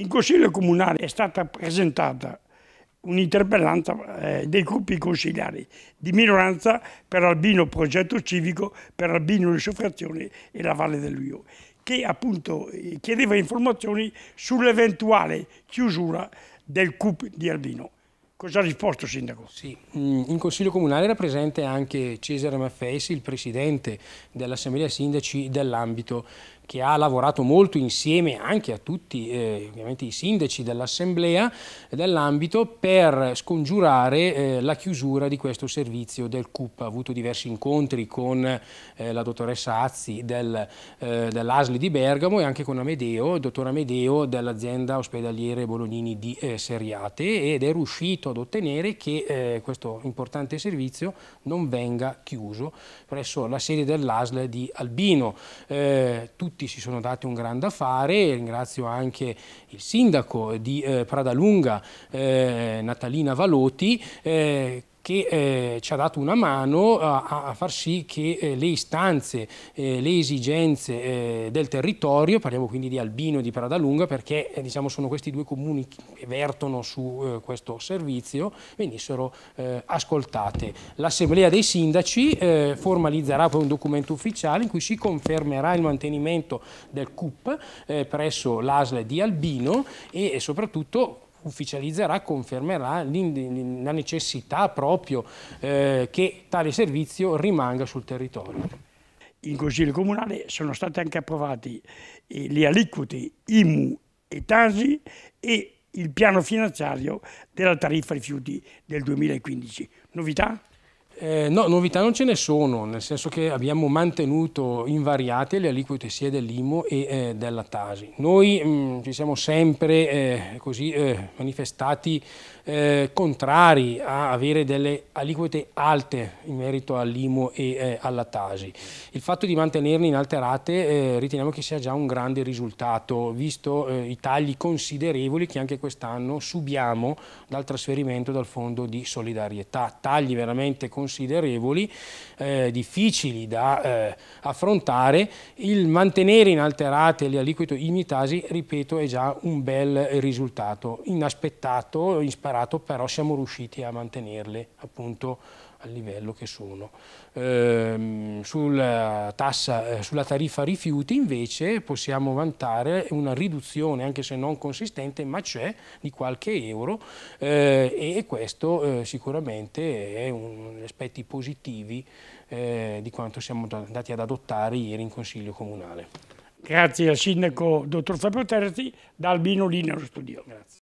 In Consiglio Comunale è stata presentata un'interpellanza eh, dei gruppi consigliari di minoranza per Albino Progetto Civico, per Albino Risoffrazione e la Valle dell'Uio, che appunto eh, chiedeva informazioni sull'eventuale chiusura del CUP di Albino. Cosa ha risposto il Sindaco? Sì, mm, in Consiglio Comunale era presente anche Cesare Maffeis, il Presidente dell'Assemblea Sindaci dell'ambito che ha lavorato molto insieme anche a tutti eh, i sindaci dell'Assemblea dell'ambito per scongiurare eh, la chiusura di questo servizio del CUP. Ha avuto diversi incontri con eh, la dottoressa Azzi del, eh, dell'Asli di Bergamo e anche con Amedeo, il dottor Amedeo dell'azienda ospedaliere Bolognini di eh, Seriate ed è riuscito ad ottenere che eh, questo importante servizio non venga chiuso presso la sede dell'Asle di Albino. tutti tutti si sono dati un gran da fare, ringrazio anche il sindaco di eh, Pradalunga, eh, Natalina Valoti, eh, che eh, ci ha dato una mano a, a far sì che eh, le istanze, eh, le esigenze eh, del territorio, parliamo quindi di Albino e di Pradalunga, perché eh, diciamo, sono questi due comuni che vertono su eh, questo servizio, venissero ascoltate. L'Assemblea dei Sindaci formalizzerà poi un documento ufficiale in cui si confermerà il mantenimento del CUP presso l'ASL di Albino e, e soprattutto ufficializzerà, confermerà la necessità proprio eh, che tale servizio rimanga sul territorio. In Consiglio Comunale sono stati anche approvati eh, le aliquote IMU e TASI e il piano finanziario della tariffa rifiuti del 2015. Novità? Eh, no, novità non ce ne sono, nel senso che abbiamo mantenuto invariate le aliquote sia dell'IMO e eh, della Tasi. Noi mh, mm, ci siamo sempre eh, così, eh, manifestati eh, contrari a avere delle aliquote alte in merito all'IMO e eh, alla Tasi. Il fatto di mantenerle inalterate riteniamo che sia già un grande risultato, visto i tagli considerevoli che anche quest'anno subiamo dal trasferimento dal Fondo di Solidarietà. Tagli veramente considerevoli considerevoli, eh, difficili da eh, affrontare, il mantenere inalterate le aliquote imitasi, ripeto, è già un bel risultato, inaspettato, insperato, però siamo riusciti a mantenerle appunto al livello che sono. Ehm, sul eh, tassa, eh, sulla tariffa rifiuti invece possiamo vantare una riduzione, anche se non consistente, ma c'è di qualche euro eh, e questo eh, sicuramente è uno degli aspetti positivi eh, di quanto siamo andati ad adottare ieri in Consiglio Comunale. Grazie al Sindaco Dottor Fabio Terzi, da Albino Lineo Studio. Grazie.